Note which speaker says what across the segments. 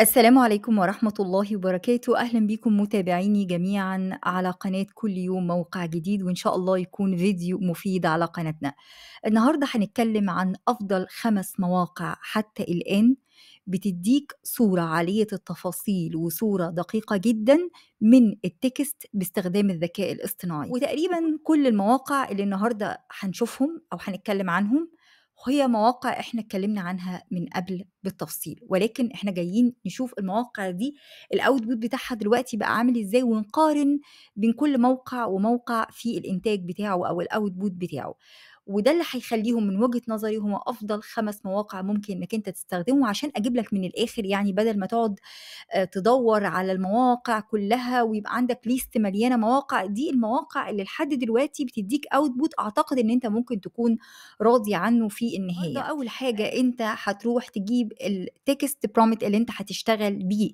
Speaker 1: السلام عليكم ورحمة الله وبركاته أهلا بكم متابعيني جميعا على قناة كل يوم موقع جديد وإن شاء الله يكون فيديو مفيد على قناتنا النهاردة هنتكلم عن أفضل خمس مواقع حتى الآن بتديك صورة عالية التفاصيل وصورة دقيقة جدا من التكست باستخدام الذكاء الاصطناعي وتقريبا كل المواقع اللي النهاردة هنشوفهم أو هنتكلم عنهم وهي مواقع احنا اتكلمنا عنها من قبل بالتفصيل ولكن احنا جايين نشوف المواقع دي الاوتبوت بتاعها دلوقتي بقى عامل ازاي ونقارن بين كل موقع وموقع في الانتاج بتاعه او الاوتبوت بتاعه وده اللي هيخليهم من وجهه نظري هم افضل خمس مواقع ممكن انك انت تستخدمه عشان اجيب لك من الاخر يعني بدل ما تقعد آه، تدور على المواقع كلها ويبقى عندك ليست مليانه مواقع دي المواقع اللي لحد دلوقتي بتديك اوتبوت اعتقد ان انت ممكن تكون راضي عنه في النهايه اول حاجه انت هتروح تجيب التكست برومت اللي انت هتشتغل بيه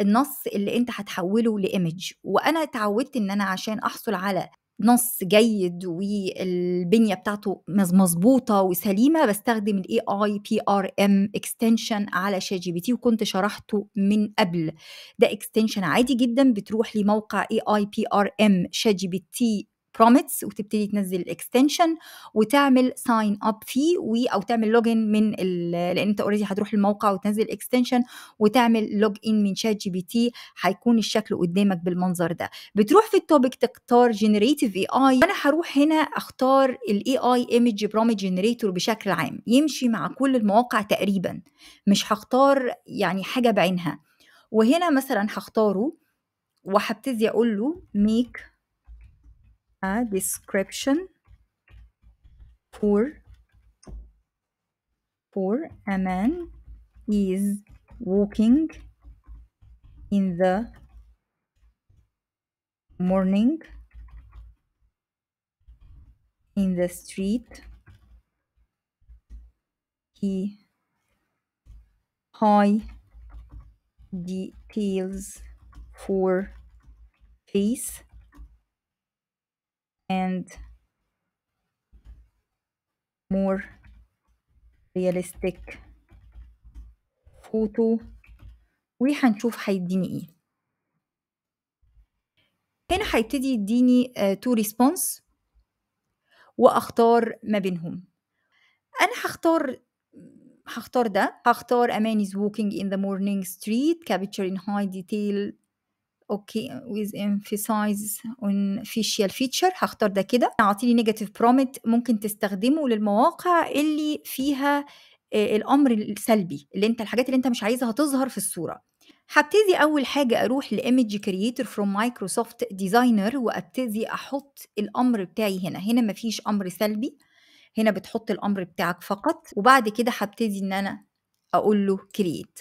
Speaker 1: النص اللي انت هتحوله لايمج وانا اتعودت ان انا عشان احصل على نص جيد والبنيه بتاعته مظبوطه وسليمه بستخدم الاي اي بي ار ام اكستنشن على شات جي بي تي وكنت شرحته من قبل ده اكستنشن عادي جدا بتروح لموقع اي اي بي ار ام شات جي بي تي بروميتس وتبتدي تنزل الاكستنشن وتعمل ساين اب فيه و او تعمل لوجن من لان انت اوريدي هتروح الموقع وتنزل الاكستنشن وتعمل لوج ان من شات جي بي تي هيكون الشكل قدامك بالمنظر ده بتروح في التوبيك تختار جنريتيف اي اي انا هروح هنا اختار الاي اي ايمج برومت جنريتور بشكل عام يمشي مع كل المواقع تقريبا مش هختار يعني حاجه بعينها وهنا مثلا هختاره وهبتدي اقول له ميك a description for for a man is walking in the morning in the street he high details for face and more realistic photo وهنشوف هيديني ايه هنا هيبتدي يديني تو آه, ريسبونس واختار ما بينهم انا هختار هختار ده هختار اماني's walking in the morning street capture in high detail اوكي ويز emphasize اون فيشيال فيتشر هختار ده كده اعطيني نيجاتيف برومت ممكن تستخدمه للمواقع اللي فيها آه، الامر السلبي اللي انت الحاجات اللي انت مش عايزها تظهر في الصوره هبتدي اول حاجه اروح لايمج كرييتور فروم مايكروسوفت ديزاينر وابتدي احط الامر بتاعي هنا هنا مفيش امر سلبي هنا بتحط الامر بتاعك فقط وبعد كده هبتدي ان انا اقول له كرييت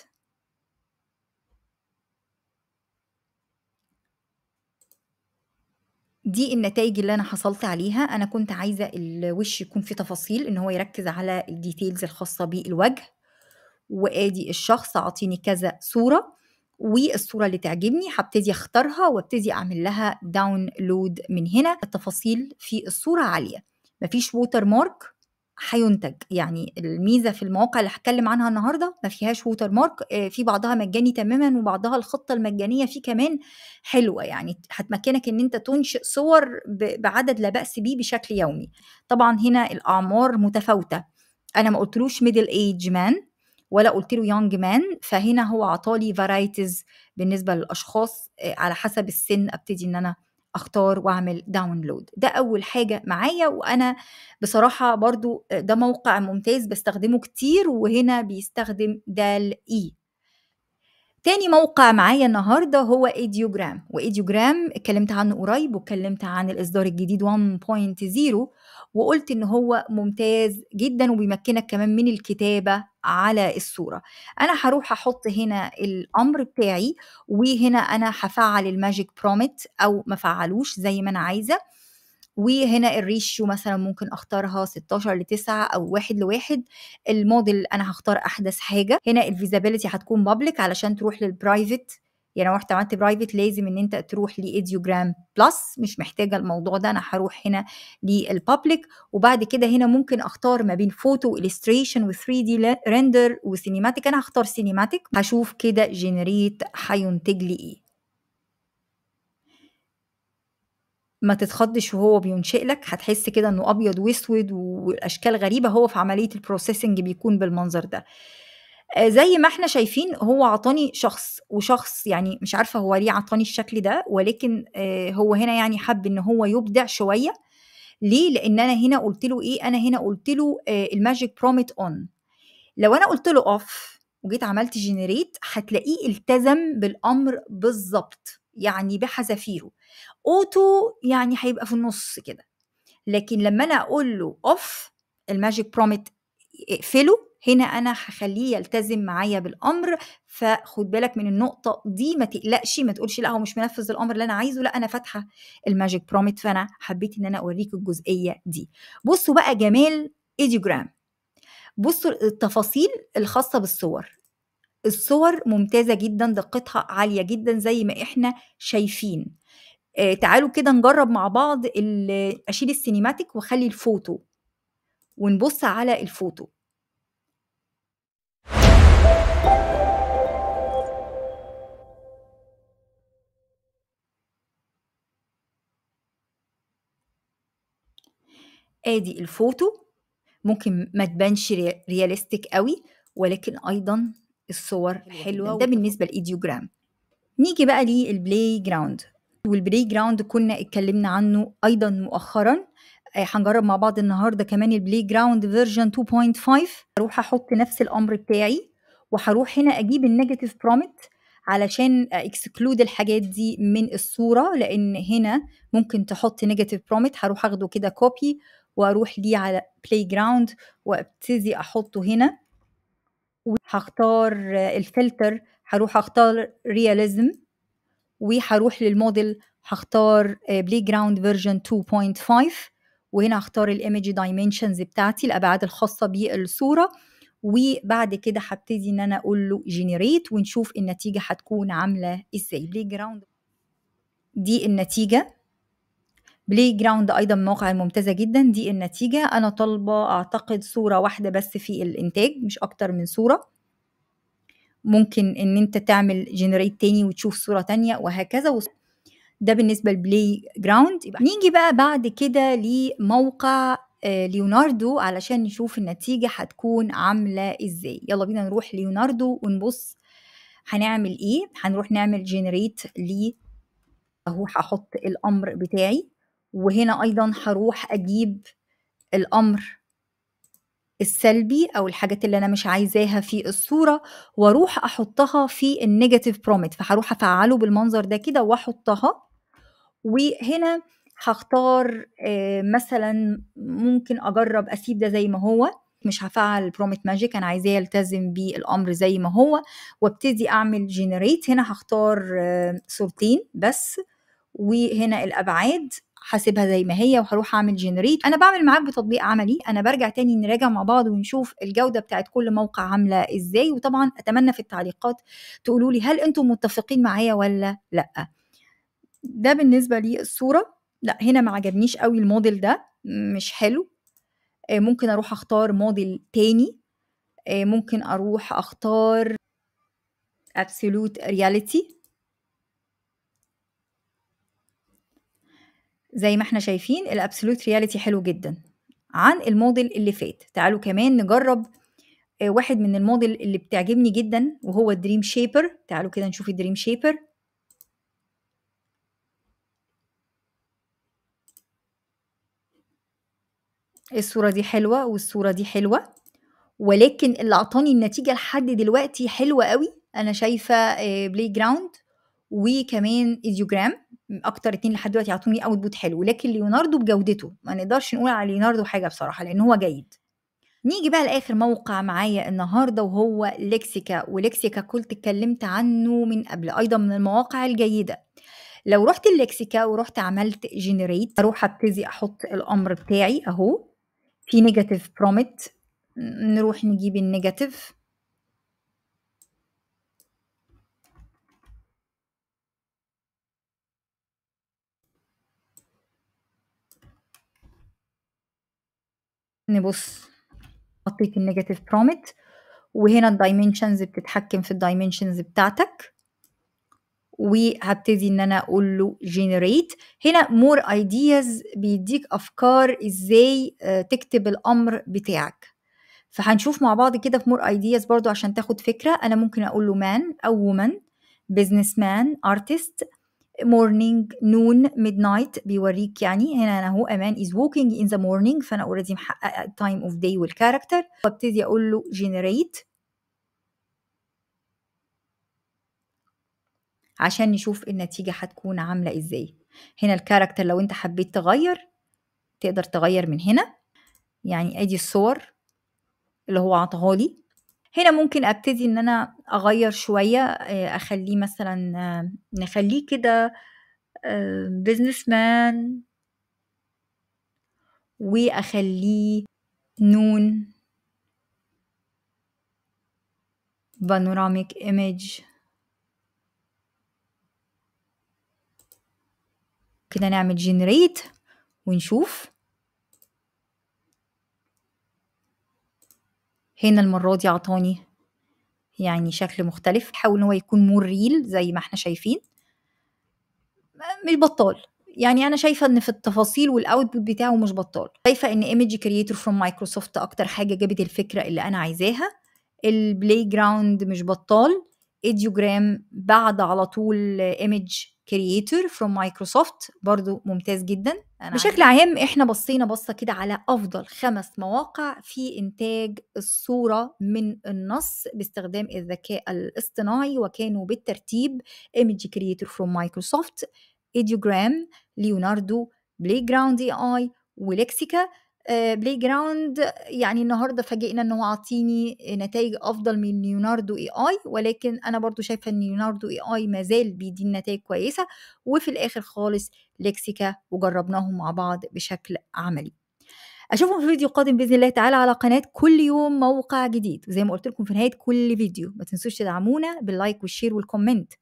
Speaker 1: دي النتائج اللي انا حصلت عليها انا كنت عايزه الوش يكون فيه تفاصيل ان هو يركز على الديتيلز الخاصه بالوجه وادي الشخص اعطيني كذا صوره والصوره اللي تعجبني هبتدي اختارها وابتدي اعمل لها داونلود من هنا التفاصيل في الصوره عاليه مفيش ووتر مارك هينتج يعني الميزه في المواقع اللي هتكلم عنها النهارده ما فيهاش ووتر مارك آه، في بعضها مجاني تماما وبعضها الخطه المجانيه فيه كمان حلوه يعني هتمكنك ان انت تنشئ صور بعدد لا باس بيه بشكل يومي طبعا هنا الاعمار متفاوته انا ما قلتلوش ميدل ايج مان ولا قلت له يونج مان فهنا هو عطالي فرايتز بالنسبه للاشخاص آه، على حسب السن ابتدي ان انا اختار واعمل داونلود ده اول حاجه معايا وانا بصراحه برضو ده موقع ممتاز بستخدمه كتير وهنا بيستخدم دال اي e. تاني موقع معايا النهارده هو ايديوجرام وايديوجرام اتكلمت عنه قريب واتكلمت عن الاصدار الجديد 1.0 وقلت ان هو ممتاز جدا وبيمكنك كمان من الكتابه على الصوره انا هروح احط هنا الامر بتاعي وهنا انا هفعل الماجيك برومت او ما فعلوش زي ما انا عايزه وهنا الريشيو مثلا ممكن اختارها 16 ل 9 او 1 ل 1 الموديل انا هختار احدث حاجه هنا الفيزابيلتي هتكون بابليك علشان تروح للبرايفت يعني لو رحت عملت برايفت لازم ان انت تروح لإيديوجرام بلس مش محتاجه الموضوع ده انا هروح هنا للبابليك وبعد كده هنا ممكن اختار ما بين فوتو الستريشن و 3 دي ريندر وسينيماتيك انا هختار سينيماتيك هشوف كده جنريت هينتج لي ايه ما تتخضش وهو بينشئ لك هتحس كده انه ابيض واسود واشكال غريبه هو في عمليه البروسيسنج بيكون بالمنظر ده آه، زي ما احنا شايفين هو عطاني شخص وشخص يعني مش عارفه هو ليه عطاني الشكل ده ولكن آه، هو هنا يعني حب ان هو يبدع شويه ليه لان انا هنا قلت له ايه انا هنا قلت له الماجيك بروميت اون لو انا قلت له اوف وجيت عملت جنريت هتلاقيه التزم بالامر بالظبط يعني بحذافيره اوتو يعني هيبقى في النص كده لكن لما انا اقول له اوف الماجيك بروميت اقفله هنا انا هخليه يلتزم معايا بالامر فخد بالك من النقطه دي ما تقلقش ما تقولش لا هو مش منفذ الامر اللي انا عايزه لا انا فاتحه الماجيك بروميت فانا حبيت ان انا اوريك الجزئيه دي بصوا بقى جمال ايديوجرام بصوا التفاصيل الخاصه بالصور الصور ممتازه جدا دقتها عاليه جدا زي ما احنا شايفين آه تعالوا كده نجرب مع بعض اشيل السينيماتيك واخلي الفوتو ونبص على الفوتو ادي الفوتو ممكن ما تبانش رياليستيك قوي ولكن ايضا الصور حلوه ده بالنسبه للايديوجرام نيجي بقى للبلاي جراوند والبلاي جراوند كنا اتكلمنا عنه ايضا مؤخرا آه، هنجرب مع بعض النهارده كمان البلاي جراوند فيرجن 2.5 هروح احط نفس الامر بتاعي وهروح هنا اجيب النيجاتيف برومت علشان اكسكلود الحاجات دي من الصوره لان هنا ممكن تحط نيجاتيف برومت هروح اخده كده كوبي واروح ليه على بلاي جراوند وابتدي احطه هنا وهختار الفلتر هروح اختار رياليزم وهروح للموديل هختار بلاي جراوند فيرجن 2.5 وهنا هختار الايمج دايمنشنز بتاعتي الابعاد الخاصه بالصوره وبعد كده هبتدي ان انا اقول له جنريت ونشوف النتيجه هتكون عامله ازاي بلاي جراوند دي النتيجه بلاي جراوند ايضا موقع ممتازه جدا دي النتيجه انا طالبه اعتقد صوره واحده بس في الانتاج مش اكتر من صوره ممكن ان انت تعمل جنريت تاني وتشوف صوره تانية وهكذا ده بالنسبه لبلاي جراوند يبقى نيجي بقى بعد كده لموقع آه، ليوناردو علشان نشوف النتيجه هتكون عامله ازاي يلا بينا نروح ليوناردو ونبص هنعمل ايه هنروح نعمل جنريت ل اهو هحط الامر بتاعي وهنا ايضا هروح اجيب الامر السلبي او الحاجات اللي انا مش عايزاها في الصوره واروح احطها في النيجاتيف بروميت فهروح افعله بالمنظر ده كده واحطها وهنا هختار آه، مثلا ممكن اجرب اسيب ده زي ما هو مش هفعل بروميت ماجيك انا عايزاه يلتزم بالامر زي ما هو وابتدي اعمل جنريت هنا هختار آه، صورتين بس وهنا الابعاد هسيبها زي ما هي وهروح اعمل جنريت انا بعمل معاك بتطبيق عملي انا برجع تاني نراجع مع بعض ونشوف الجوده بتاعت كل موقع عامله ازاي وطبعا اتمنى في التعليقات تقولوا لي هل انتم متفقين معايا ولا لا ده بالنسبه للصوره لا هنا ما عجبنيش قوي الموديل ده مش حلو آه، ممكن اروح اختار موديل تاني آه، ممكن اروح اختار absolute reality زي ما احنا شايفين الابسولوت رياليتي حلو جدا عن الموديل اللي فات تعالوا كمان نجرب آه، واحد من الموديل اللي بتعجبني جدا وهو الدريم شيبر تعالوا كده نشوف الدريم شيبر الصورة دي حلوة والصورة دي حلوة ولكن اللي اعطاني النتيجة لحد دلوقتي حلوة قوي أنا شايفة بلاي آه، جراوند وكمان إيديوجرام اكتر اتنين لحد دلوقتي يعطوني اوتبوت حلو لكن ليوناردو بجودته ما نقدرش نقول على ليوناردو حاجه بصراحه لان هو جيد نيجي بقى لاخر موقع معايا النهارده وهو لكسيكا ولكسيكا كنت اتكلمت عنه من قبل ايضا من المواقع الجيده لو رحت لكسيكا ورحت عملت جنريت اروح ابتدي احط الامر بتاعي اهو في نيجاتيف بروميت نروح نجيب النيجاتيف نبص حطيت النيجاتيف برومت وهنا الدايمنشنز بتتحكم في الدايمنشنز بتاعتك وهبتدي ان انا اقول له جينيريت هنا مور ايدياز بيديك افكار ازاي آه، تكتب الامر بتاعك فهنشوف مع بعض كده في مور ايدياز برضو عشان تاخد فكره انا ممكن اقول له مان او وومن بزنس مان ارتست morning noon midnight بيوريك يعني هنا انا هو a man is walking in the morning فانا اوريدي محقق التايم اوف داي والكاركتر وابتدي اقول له generate عشان نشوف النتيجه هتكون عامله ازاي هنا الكاركتر لو انت حبيت تغير تقدر تغير من هنا يعني ادي الصور اللي هو عطاهالي لي هنا ممكن ابتدي ان انا اغير شويه آه، اخليه مثلا آه، نخليه كده بزنس آه، مان واخليه نون بانوراميك ايمج كده نعمل جنريت ونشوف هنا المرة دي عطاني يعني شكل مختلف حاول ان هو يكون مور ريل زي ما احنا شايفين مش بطال يعني انا شايفه ان في التفاصيل والاوتبوت بتاعه مش بطال شايفه ان ايمج كرييتور فروم مايكروسوفت اكتر حاجه جابت الفكره اللي انا عايزاها البلاي جراوند مش بطال ايديوجرام بعد على طول ايمج كرييتور فروم مايكروسوفت برضو ممتاز جدا أنا بشكل عارف. عام إحنا بصينا بصة كده على أفضل خمس مواقع في إنتاج الصورة من النص باستخدام الذكاء الاصطناعي وكانوا بالترتيب Image Creator from Microsoft, ايديوجرام ليوناردو، بلاي جراوند اي اي ولكسيكا بلاي آه، جراوند يعني النهارده فاجئنا ان هو عاطيني نتائج افضل من ليوناردو اي اي ولكن انا برضو شايفه ان ليوناردو اي اي مازال زال نتائج كويسه وفي الاخر خالص لكسيكا وجربناهم مع بعض بشكل عملي اشوفكم في فيديو قادم باذن الله تعالى على قناه كل يوم موقع جديد وزي ما قلت لكم في نهايه كل فيديو ما تنسوش تدعمونا باللايك والشير والكومنت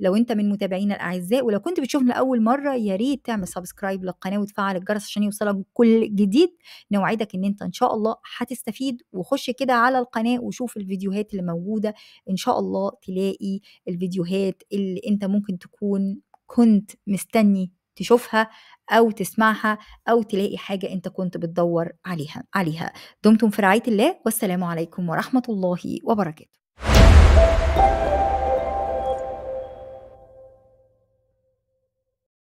Speaker 1: لو انت من متابعينا الاعزاء ولو كنت بتشوفنا لاول مره يا ريت تعمل سبسكرايب للقناه وتفعل الجرس عشان يوصلك كل جديد نوعدك ان انت ان شاء الله هتستفيد وخش كده على القناه وشوف الفيديوهات اللي موجوده ان شاء الله تلاقي الفيديوهات اللي انت ممكن تكون كنت مستني تشوفها أو تسمعها أو تلاقي حاجة أنت كنت بتدور عليها عليها دمتم في رعاية الله والسلام عليكم ورحمة الله وبركاته